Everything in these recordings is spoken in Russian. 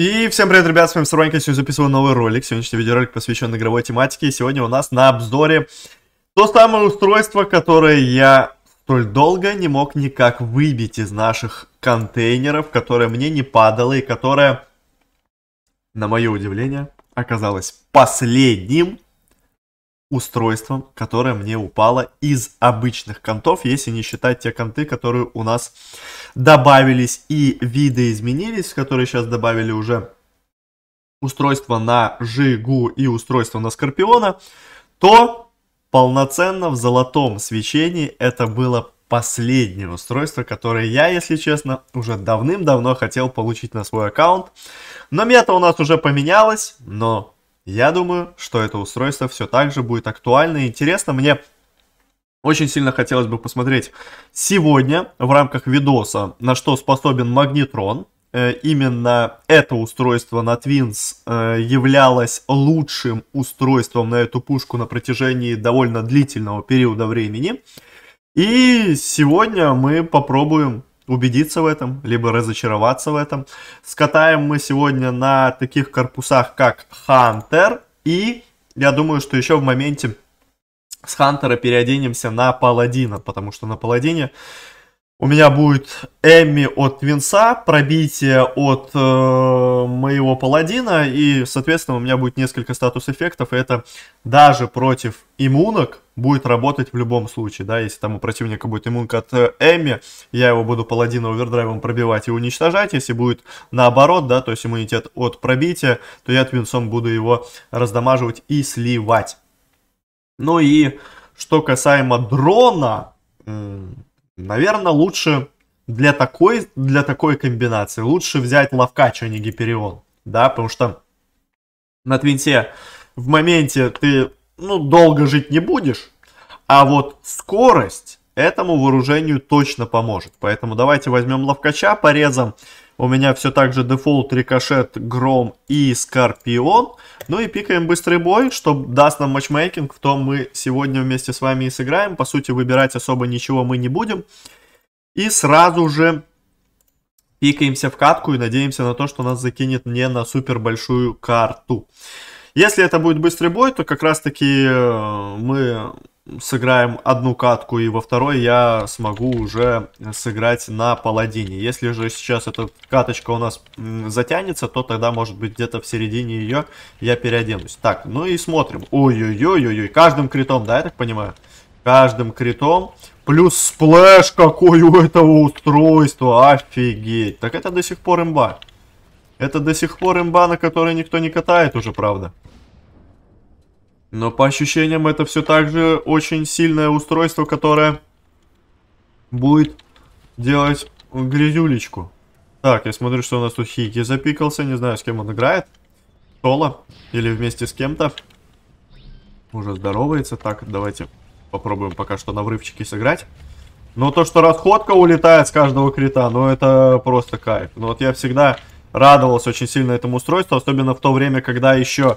И всем привет, ребят, с вами Сарванька, сегодня записываю новый ролик, сегодняшний видеоролик посвящен игровой тематике, и сегодня у нас на обзоре то самое устройство, которое я столь долго не мог никак выбить из наших контейнеров, которое мне не падало и которое, на мое удивление, оказалось последним устройством, которое мне упало из обычных контов, если не считать те конты, которые у нас добавились и виды изменились, которые сейчас добавили уже устройство на Жигу и устройство на Скорпиона, то полноценно в золотом свечении это было последнее устройство, которое я, если честно, уже давным-давно хотел получить на свой аккаунт. Но мета у нас уже поменялась, но я думаю, что это устройство все так же будет актуально и интересно. Мне очень сильно хотелось бы посмотреть сегодня в рамках видоса, на что способен магнитрон. Э, именно это устройство на Twins э, являлось лучшим устройством на эту пушку на протяжении довольно длительного периода времени. И сегодня мы попробуем убедиться в этом, либо разочароваться в этом. Скатаем мы сегодня на таких корпусах, как Хантер, и я думаю, что еще в моменте с Хантера переоденемся на Паладина, потому что на Паладине у меня будет Эмми от Винса, пробитие от э, моего паладина, и, соответственно, у меня будет несколько статус-эффектов, и это даже против иммунок будет работать в любом случае, да, если там у противника будет иммунка от Эми, я его буду паладина овердрайвом пробивать и уничтожать, если будет наоборот, да, то есть иммунитет от пробития, то я от Твинсом буду его раздамаживать и сливать. Ну и что касаемо дрона, Наверное, лучше для такой, для такой комбинации лучше взять Лавкач, а не Гиперион. Да, потому что на Твинте в моменте ты ну, долго жить не будешь, а вот скорость этому вооружению точно поможет. Поэтому давайте возьмем Лавкача, порезом у меня все так же дефолт, рикошет, гром и скорпион. Ну и пикаем быстрый бой, что даст нам матчмейкинг, в том мы сегодня вместе с вами и сыграем. По сути, выбирать особо ничего мы не будем. И сразу же пикаемся в катку и надеемся на то, что нас закинет не на супер большую карту. Если это будет быстрый бой, то как раз таки э, мы сыграем одну катку, и во второй я смогу уже сыграть на паладине. Если же сейчас эта каточка у нас затянется, то тогда, может быть, где-то в середине ее я переоденусь. Так, ну и смотрим. Ой-ой-ой-ой-ой. Каждым критом, да, я так понимаю? Каждым критом. Плюс сплэш какой у этого устройства. Офигеть. Так это до сих пор имба. Это до сих пор имба, на которой никто не катает уже, правда. Но по ощущениям это все так же очень сильное устройство, которое будет делать грязюлечку. Так, я смотрю, что у нас тут Хики запикался. Не знаю, с кем он играет. Соло или вместе с кем-то. Уже здоровается. Так, давайте попробуем пока что на врывчике сыграть. Но то, что расходка улетает с каждого крита, ну это просто кайф. Ну вот я всегда радовался очень сильно этому устройству, особенно в то время, когда еще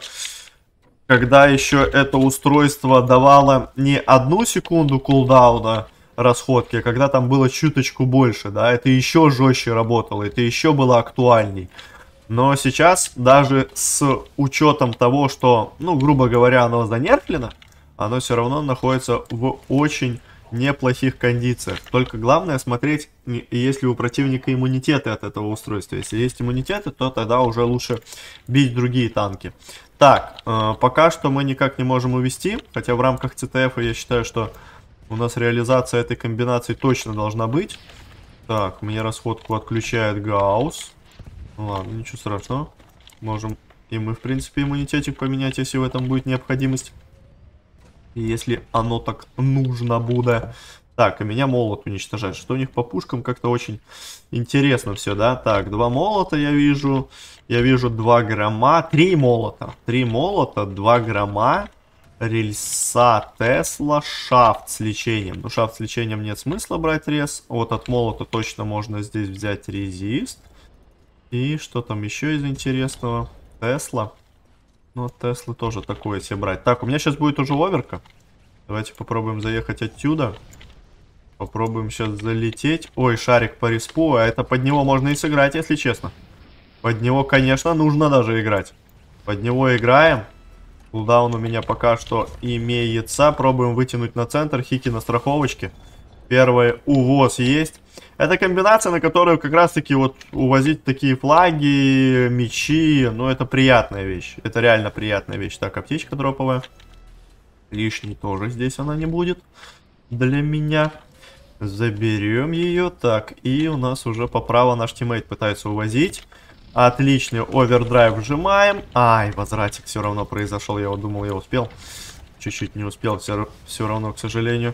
когда еще это устройство давало не одну секунду кулдауна расходки, а когда там было чуточку больше, да, это еще жестче работало, это еще было актуальней. Но сейчас даже с учетом того, что, ну, грубо говоря, оно занерфлено, оно все равно находится в очень неплохих кондициях. Только главное смотреть, есть ли у противника иммунитеты от этого устройства. Если есть иммунитеты, то тогда уже лучше бить другие танки. Так, э, пока что мы никак не можем увести, хотя в рамках ЦТФ я считаю, что у нас реализация этой комбинации точно должна быть. Так, мне расходку отключает Гаус. Ну ладно, ничего страшного. Можем и мы, в принципе, иммунитетик поменять, если в этом будет необходимость. Если оно так нужно будет. Так, а меня молот уничтожает. Что у них по пушкам как-то очень интересно все, да? Так, два молота я вижу. Я вижу два грамма. Три молота. Три молота, два грамма. Рельса, Тесла, шафт с лечением. Ну, шафт с лечением нет смысла брать рез. Вот от молота точно можно здесь взять резист. И что там еще из интересного? Тесла. Ну, Тесла тоже такое себе брать. Так, у меня сейчас будет уже оверка. Давайте попробуем заехать отсюда. Отсюда. Попробуем сейчас залететь. Ой, шарик по респу. А это под него можно и сыграть, если честно. Под него, конечно, нужно даже играть. Под него играем. Кулдаун у меня пока что имеется. Пробуем вытянуть на центр. Хики на страховочке. Первое увоз есть. Это комбинация, на которую как раз таки вот увозить такие флаги, мечи. Ну, это приятная вещь. Это реально приятная вещь. Так, аптечка дроповая. Лишней тоже здесь она не будет. Для меня. Заберем ее. Так, и у нас уже по праву наш тиммейт пытается увозить. Отличный овердрайв вжимаем. Ай, возвратик все равно произошел. Я вот думал, я успел. Чуть-чуть не успел, все, все равно, к сожалению.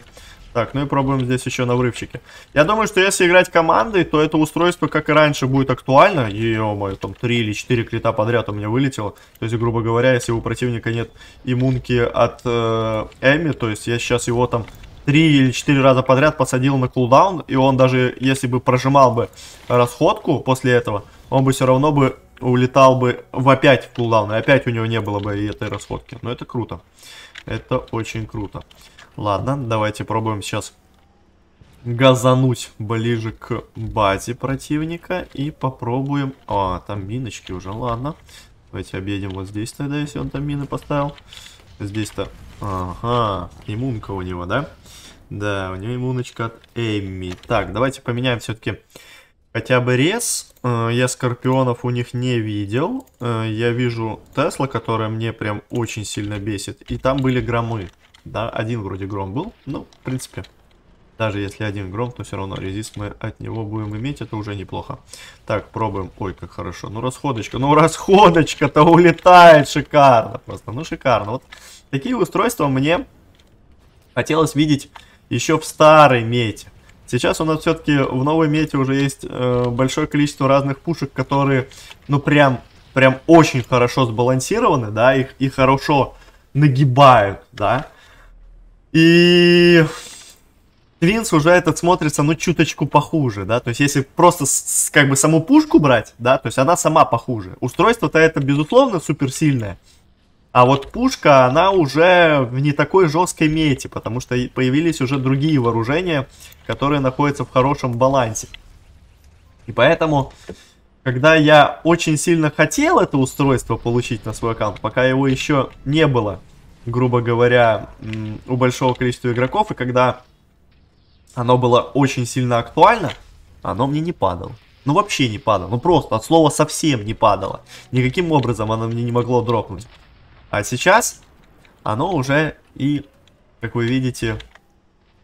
Так, ну и пробуем здесь еще на врывчике. Я думаю, что если играть командой, то это устройство, как и раньше, будет актуально. Ё-моё, там 3 или 4 крита подряд у меня вылетело. То есть, грубо говоря, если у противника нет иммунки от э, Эми, то есть я сейчас его там три или четыре раза подряд посадил на кулдаун, и он даже, если бы прожимал бы расходку после этого, он бы все равно бы улетал бы в опять в кулдаун, и опять у него не было бы и этой расходки. Но это круто. Это очень круто. Ладно, давайте пробуем сейчас газануть ближе к базе противника и попробуем... А, там миночки уже, ладно. Давайте объедем вот здесь тогда, если он там мины поставил. Здесь-то... Ага, иммунка у него, да? Да, у него иммуночка от Эми. Так, давайте поменяем все-таки хотя бы рез. Э, я скорпионов у них не видел. Э, я вижу Тесла, которая мне прям очень сильно бесит. И там были громы. Да, один вроде гром был. Ну, в принципе, даже если один гром, то все равно резист мы от него будем иметь, это уже неплохо. Так, пробуем. Ой, как хорошо. Ну, расходочка. Ну, расходочка-то улетает шикарно просто. Ну, шикарно. Вот такие устройства мне хотелось видеть еще в старой мете. Сейчас у нас все-таки в новой мете уже есть э, большое количество разных пушек, которые, ну, прям, прям очень хорошо сбалансированы, да, их и хорошо нагибают, да. И Твинс уже этот смотрится, ну, чуточку похуже, да, то есть если просто с, как бы саму пушку брать, да, то есть она сама похуже. Устройство-то это, безусловно, суперсильное, а вот пушка, она уже в не такой жесткой мете, потому что появились уже другие вооружения, которые находятся в хорошем балансе. И поэтому, когда я очень сильно хотел это устройство получить на свой аккаунт, пока его еще не было, грубо говоря, у большого количества игроков, и когда оно было очень сильно актуально, оно мне не падало. Ну вообще не падало, ну просто от слова совсем не падало. Никаким образом оно мне не могло дропнуть. А сейчас оно уже и, как вы видите,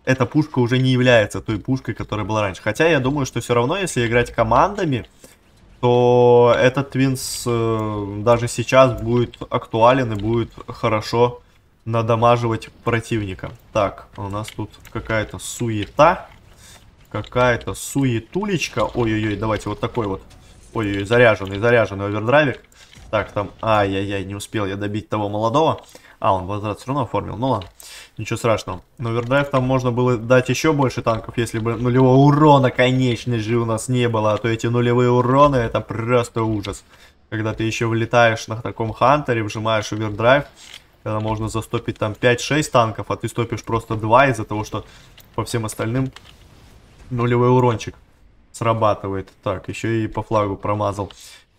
эта пушка уже не является той пушкой, которая была раньше. Хотя я думаю, что все равно, если играть командами, то этот Твинс э, даже сейчас будет актуален и будет хорошо надамаживать противника. Так, у нас тут какая-то суета. Какая-то суетулечка. Ой-ой-ой, давайте вот такой вот. Ой-ой, заряженный, заряженный овердрайвик. Так, там... Ай-яй-яй, не успел я добить того молодого. А, он возврат все равно оформил. Ну ладно, ничего страшного. Но вердайв там можно было дать еще больше танков, если бы нулевого урона, конечно же, у нас не было. А то эти нулевые уроны, это просто ужас. Когда ты еще вылетаешь на таком хантере, вжимаешь овердрайв, когда можно застопить там 5-6 танков, а ты стопишь просто 2 из-за того, что по всем остальным нулевой урончик срабатывает. Так, еще и по флагу промазал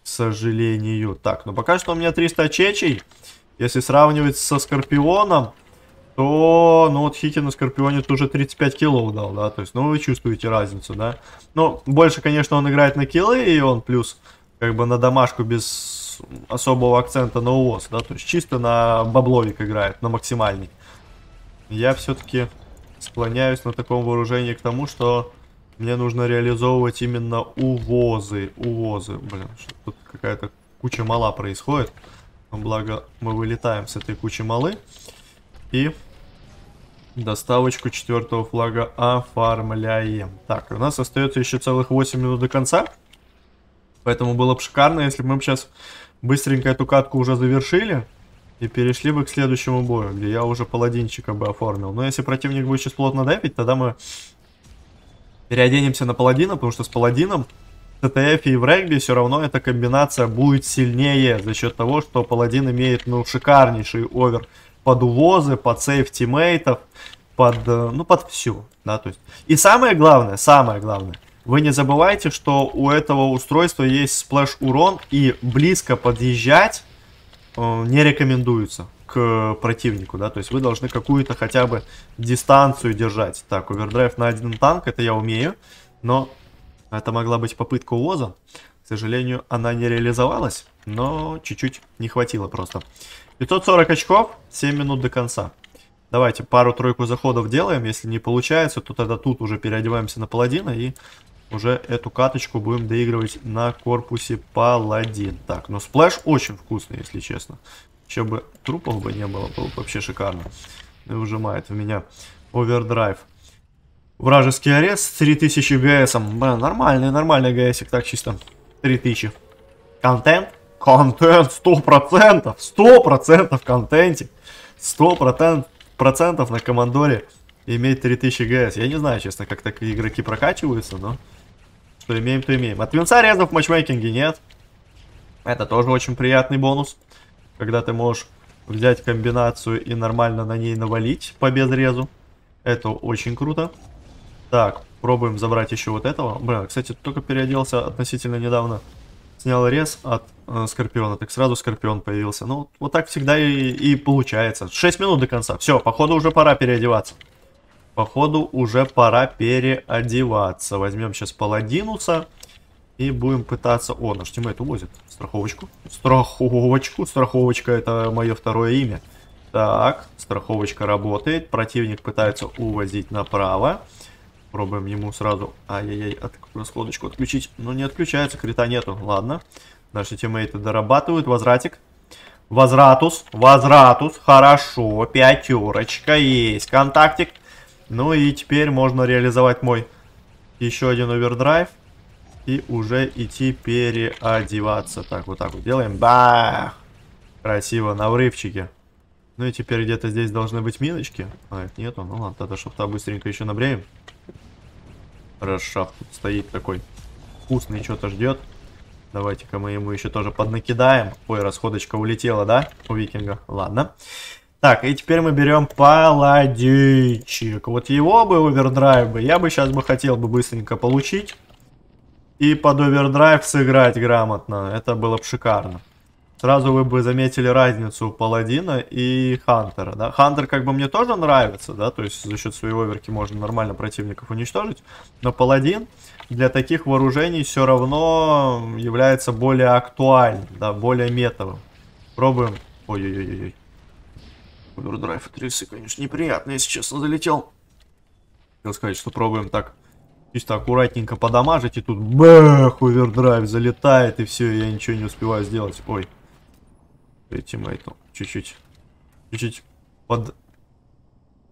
сожалению. Так, но ну, пока что у меня 300 чечей. Если сравнивать со Скорпионом, то, ну вот Хики на Скорпионе тоже 35 киллов дал, да, то есть, ну вы чувствуете разницу, да. Ну, больше, конечно, он играет на киллы, и он плюс, как бы, на домашку без особого акцента на увоз, да, то есть чисто на бабловик играет, на максимальный. Я все-таки склоняюсь на таком вооружении к тому, что мне нужно реализовывать именно увозы. Увозы. Блин, тут какая-то куча мала происходит. Благо мы вылетаем с этой кучи малы. И доставочку четвертого флага оформляем. Так, у нас остается еще целых 8 минут до конца. Поэтому было бы шикарно, если бы мы сейчас быстренько эту катку уже завершили. И перешли бы к следующему бою, где я уже паладинчика бы оформил. Но если противник будет сейчас плотно давить, тогда мы переоденемся на паладина, потому что с паладином ТТФ и в регби все равно эта комбинация будет сильнее за счет того, что паладин имеет ну шикарнейший овер под увозы, под сейф тиммейтов, под, э, ну, под всю, да, то есть. И самое главное, самое главное, вы не забывайте, что у этого устройства есть сплэш урон и близко подъезжать э, не рекомендуется. Э, противнику, да, то есть вы должны какую-то хотя бы дистанцию держать. Так, овердрайв на один танк, это я умею, но это могла быть попытка увоза, К сожалению, она не реализовалась, но чуть-чуть не хватило просто. 540 очков, 7 минут до конца. Давайте пару-тройку заходов делаем, если не получается, то тогда тут уже переодеваемся на паладина и уже эту каточку будем доигрывать на корпусе паладин. Так, но ну сплэш очень вкусный, если честно. Еще бы трупов бы не было, было бы вообще шикарно. Ну и выжимает в меня овердрайв. Вражеский арест 3000 ГС. Блин, нормальный, нормальный ГСик, так чисто. 3000. Контент? Контент 100%! 100% в контенте! 100% процентов на командоре иметь 3000 ГС. Я не знаю, честно, как так игроки прокачиваются, но... Что имеем, то имеем. От венца резов в матчмейкинге нет. Это тоже очень приятный бонус когда ты можешь взять комбинацию и нормально на ней навалить по безрезу. Это очень круто. Так, пробуем забрать еще вот этого. Бля, кстати, только переоделся относительно недавно. Снял рез от э, Скорпиона, так сразу Скорпион появился. Ну, вот так всегда и, и получается. 6 минут до конца. Все, походу уже пора переодеваться. Походу уже пора переодеваться. Возьмем сейчас Паладинуса. И будем пытаться... О, наш тиммейт увозит. Страховочку. Страховочку. Страховочка это мое второе имя. Так, страховочка работает. Противник пытается увозить направо. Пробуем ему сразу... Ай-яй-яй, от... расходочку отключить. Но не отключается, крита нету. Ладно. Наши тиммейты дорабатывают. Возвратик. Возвратус. Возвратус. Хорошо. Пятерочка есть. Контактик. Ну и теперь можно реализовать мой еще один овердрайв. И уже идти переодеваться. Так, вот так вот делаем. Бах! Красиво, на врывчике. Ну и теперь где-то здесь должны быть миночки. А, их нету. Ну ладно, тогда шапта быстренько еще набреем. Хорошо, тут стоит такой вкусный, что-то ждет. Давайте-ка мы ему еще тоже поднакидаем. Ой, расходочка улетела, да, у викинга? Ладно. Так, и теперь мы берем паладичек. Вот его бы овердрайв бы, я бы сейчас бы хотел бы быстренько получить и под овердрайв сыграть грамотно. Это было бы шикарно. Сразу вы бы заметили разницу Паладина и Хантера. Да? Хантер как бы мне тоже нравится, да, то есть за счет своей оверки можно нормально противников уничтожить. Но Паладин для таких вооружений все равно является более актуальным, да, более метовым. Пробуем. Ой-ой-ой-ой. Овердрайв от рельсы, конечно, неприятно, если честно, залетел. Хотел сказать, что пробуем так Чисто аккуратненько подамажить, и тут бэх, овердрайв залетает, и все, я ничего не успеваю сделать. Ой. Тиммейту. Чуть-чуть. Чуть-чуть под...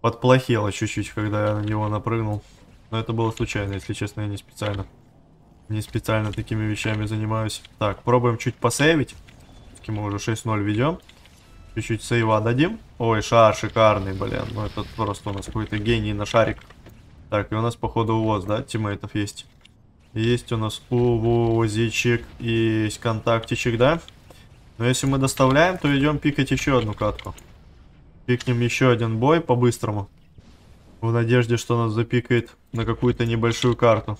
Подплохело чуть-чуть, когда я на него напрыгнул. Но это было случайно, если честно, я не специально. Не специально такими вещами занимаюсь. Так, пробуем чуть посейвить. все мы уже 6-0 ведем. Чуть-чуть сейва дадим. Ой, шар шикарный, блин. Ну это просто у нас какой-то гений на шарик. Так, и у нас, походу, у вас, да, тиммейтов есть? Есть у нас увозичек, есть контактичек, да? Но если мы доставляем, то идем пикать еще одну катку. Пикнем еще один бой по-быстрому. В надежде, что нас запикает на какую-то небольшую карту.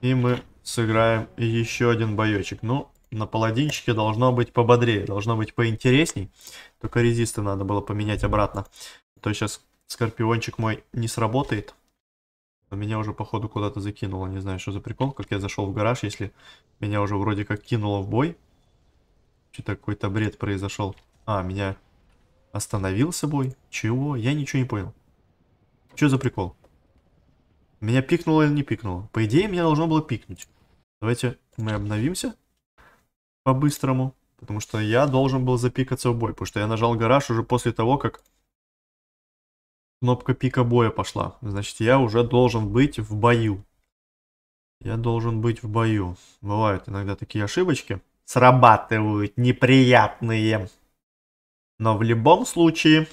И мы сыграем еще один боечек. Ну, на паладинчике должно быть пободрее, должно быть поинтересней. Только резисты надо было поменять обратно. А то сейчас скорпиончик мой не сработает. А меня уже походу куда-то закинуло, не знаю, что за прикол, как я зашел в гараж, если меня уже вроде как кинуло в бой. Что-то какой-то бред произошел. А, меня остановился бой? Чего? Я ничего не понял. Что за прикол? Меня пикнуло или не пикнуло? По идее, меня должно было пикнуть. Давайте мы обновимся по-быстрому. Потому что я должен был запикаться в бой, потому что я нажал гараж уже после того, как Кнопка пика боя пошла. Значит, я уже должен быть в бою. Я должен быть в бою. Бывают иногда такие ошибочки. Срабатывают неприятные. Но в любом случае,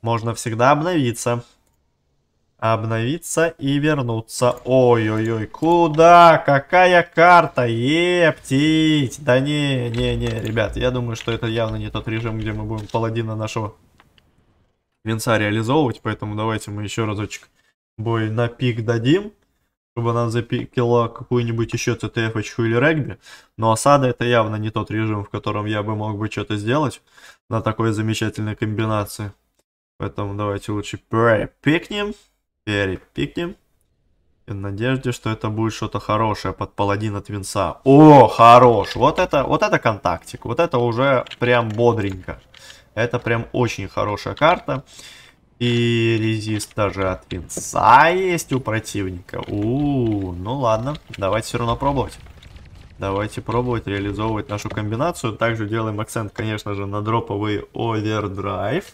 можно всегда обновиться. Обновиться и вернуться. Ой-ой-ой, куда? Какая карта? Ептить! Да не, не, не, ребят, я думаю, что это явно не тот режим, где мы будем паладина нашего венца реализовывать, поэтому давайте мы еще разочек бой на пик дадим, чтобы она запикила какую нибудь еще ТТФ или регби. Но осада это явно не тот режим, в котором я бы мог бы что-то сделать на такой замечательной комбинации. Поэтому давайте лучше перепикнем, перепикнем. В надежде, что это будет что-то хорошее под паладин от винса. О, хорош! Вот это, вот это контактик. Вот это уже прям бодренько. Это прям очень хорошая карта. И резист даже от винца есть у противника. У, -у, -у ну ладно, давайте все равно пробовать. Давайте пробовать реализовывать нашу комбинацию. Также делаем акцент, конечно же, на дроповый овердрайв.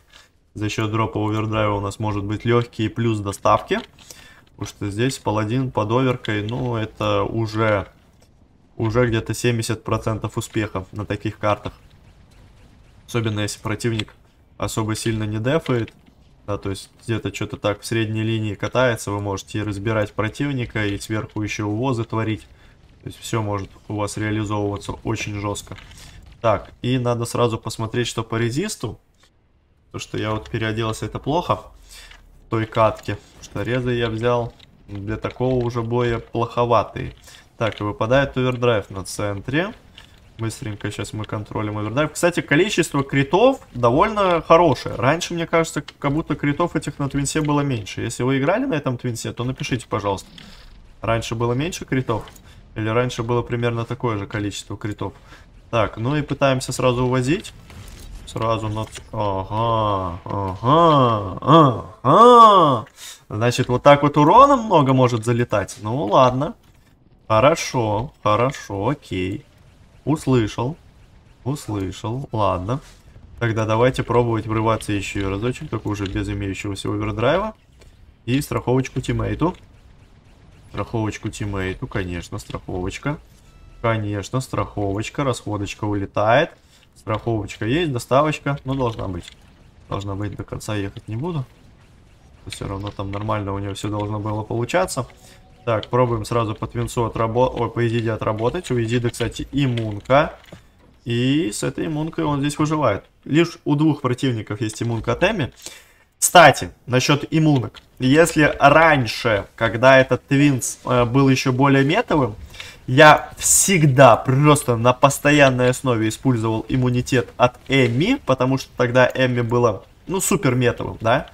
За счет дропа овердрайва у нас может быть легкий плюс доставки. Потому что здесь паладин под оверкой, ну это уже, уже где-то 70% успеха на таких картах. Особенно если противник особо сильно не дефает. Да, то есть где-то что-то так в средней линии катается, вы можете разбирать противника и сверху еще увозы творить. То есть все может у вас реализовываться очень жестко. Так, и надо сразу посмотреть, что по резисту. То, что я вот переоделся, это плохо. В той катке. Что резы я взял для такого уже боя плоховатые. Так, и выпадает овердрайв на центре. Быстренько сейчас мы контролим овердайв. Кстати, количество критов довольно хорошее. Раньше, мне кажется, как будто критов этих на твинсе было меньше. Если вы играли на этом твинсе, то напишите, пожалуйста. Раньше было меньше критов? Или раньше было примерно такое же количество критов? Так, ну и пытаемся сразу увозить. Сразу на... Ага, ага, ага. Значит, вот так вот урона много может залетать. Ну, ладно. Хорошо, хорошо, окей. Услышал. Услышал. Ладно. Тогда давайте пробовать врываться еще разочек, только уже без имеющегося овердрайва. И страховочку тиммейту. Страховочку тиммейту, конечно, страховочка. Конечно, страховочка, расходочка улетает. Страховочка есть, доставочка, ну, должна быть. Должна быть, до конца ехать не буду. Все равно там нормально у него все должно было получаться. Так, пробуем сразу по твинцу отработать. Ой, по изиде отработать. У изида, кстати, иммунка. И с этой иммункой он здесь выживает. Лишь у двух противников есть иммунка от Эми. Кстати, насчет иммунок. Если раньше, когда этот твинс э, был еще более метовым, я всегда просто на постоянной основе использовал иммунитет от Эми, потому что тогда Эми было, ну, супер метовым, да,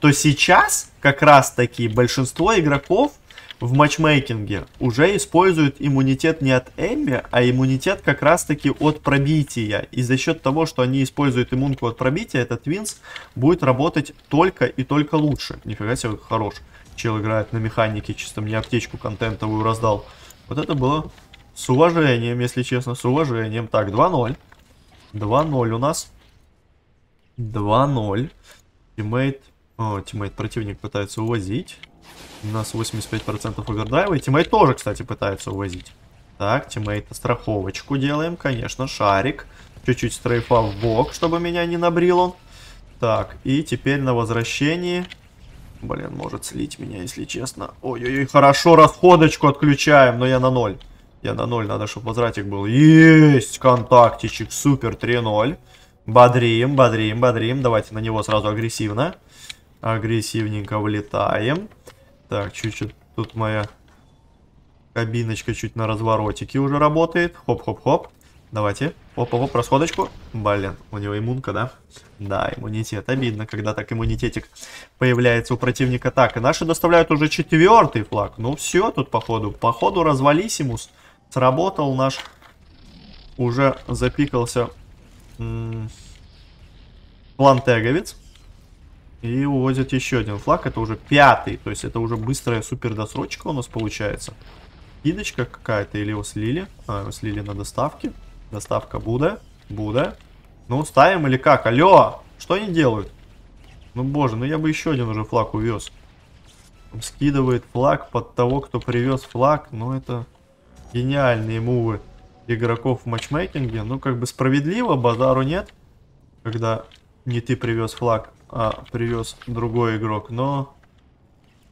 то сейчас как раз таки большинство игроков в матчмейкинге уже используют иммунитет не от Эмми, а иммунитет как раз-таки от пробития. И за счет того, что они используют иммунку от пробития, этот винс будет работать только и только лучше. Нифига себе, хорош. Чел играет на механике, чисто мне аптечку контентовую раздал. Вот это было с уважением, если честно, с уважением. Так, 2-0. 2-0 у нас. 2-0. Тиммейт... О, э, тиммейт противник пытается увозить. У нас 85% овердайва. И тиммейт тоже, кстати, пытается увозить. Так, тиммейта страховочку делаем, конечно, шарик. Чуть-чуть стрейфа в бок, чтобы меня не набрил он. Так, и теперь на возвращении... Блин, может слить меня, если честно. Ой-ой-ой, хорошо, расходочку отключаем, но я на ноль. Я на ноль, надо, чтобы возвратик был. Есть, контактичек, супер, 3-0. Бодрим, бодрим, бодрим. Давайте на него сразу агрессивно. Агрессивненько влетаем. Так, чуть-чуть тут моя кабиночка чуть на разворотике уже работает. Хоп-хоп-хоп. Давайте. хоп, хоп, расходочку. Блин, у него иммунка, да? Да, иммунитет. Обидно, когда так иммунитетик появляется у противника. Так, и наши доставляют уже четвертый флаг. Ну все тут, походу. Походу развалисимус. Сработал наш. Уже запикался. план Теговец. И увозят еще один флаг. Это уже пятый. То есть это уже быстрая супер досрочка у нас получается. Кидочка какая-то. Или его слили. А, его слили на доставке. Доставка Буда. Буда. Ну, ставим или как? Алло! Что они делают? Ну, боже, ну я бы еще один уже флаг увез. Скидывает флаг под того, кто привез флаг. Ну, это гениальные мувы игроков в матчмейкинге. Ну, как бы справедливо, базару нет. Когда не ты привез флаг, а, привез другой игрок. Но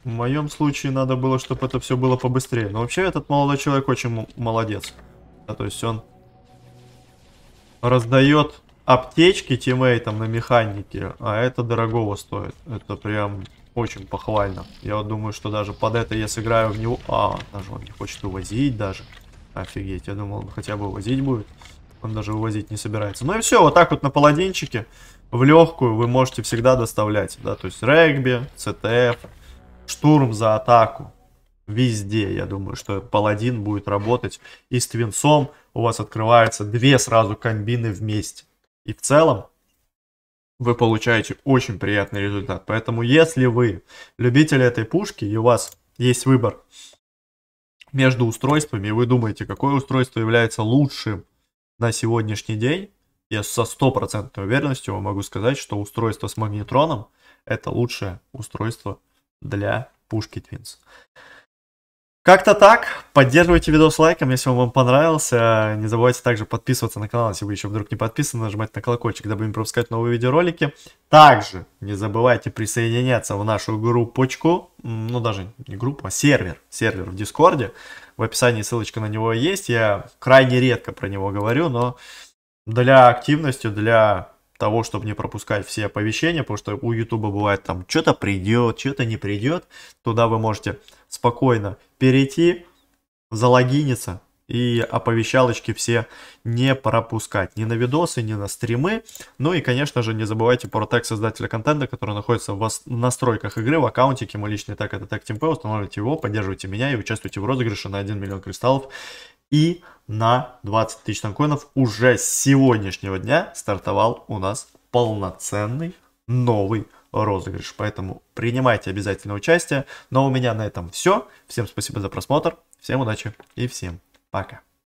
в моем случае надо было, чтобы это все было побыстрее. Но вообще этот молодой человек очень молодец. Да, то есть он раздает аптечки тиммейтам на механике, а это дорогого стоит. Это прям очень похвально. Я вот думаю, что даже под это я сыграю в него... А, даже он не хочет увозить даже. Офигеть, я думал, он хотя бы увозить будет. Он даже увозить не собирается. Ну и все, вот так вот на паладинчике в легкую вы можете всегда доставлять, да, то есть регби, CTF, штурм за атаку. Везде, я думаю, что паладин будет работать. И с твинцом у вас открываются две сразу комбины вместе. И в целом вы получаете очень приятный результат. Поэтому если вы любитель этой пушки и у вас есть выбор между устройствами, и вы думаете, какое устройство является лучшим на сегодняшний день, я со стопроцентной уверенностью могу сказать, что устройство с магнетроном это лучшее устройство для пушки Твинс. Как-то так. Поддерживайте видос лайком, если он вам понравился. Не забывайте также подписываться на канал, если вы еще вдруг не подписаны, нажимать на колокольчик, дабы не пропускать новые видеоролики. Также не забывайте присоединяться в нашу группочку, ну даже не группу, а сервер, сервер в Дискорде. В описании ссылочка на него есть. Я крайне редко про него говорю, но для активности, для того, чтобы не пропускать все оповещения, потому что у YouTube бывает там что-то придет, что-то не придет. Туда вы можете спокойно перейти, залогиниться и оповещалочки все не пропускать. Ни на видосы, ни на стримы. Ну и, конечно же, не забывайте про тег создателя контента, который находится в настройках игры, в аккаунтике. Мой личный тег это тег TeamP. Устанавливайте его, поддерживайте меня и участвуйте в розыгрыше на 1 миллион кристаллов и на 20 тысяч танкоинов уже с сегодняшнего дня стартовал у нас полноценный новый розыгрыш. Поэтому принимайте обязательно участие. Но у меня на этом все. Всем спасибо за просмотр. Всем удачи и всем пока.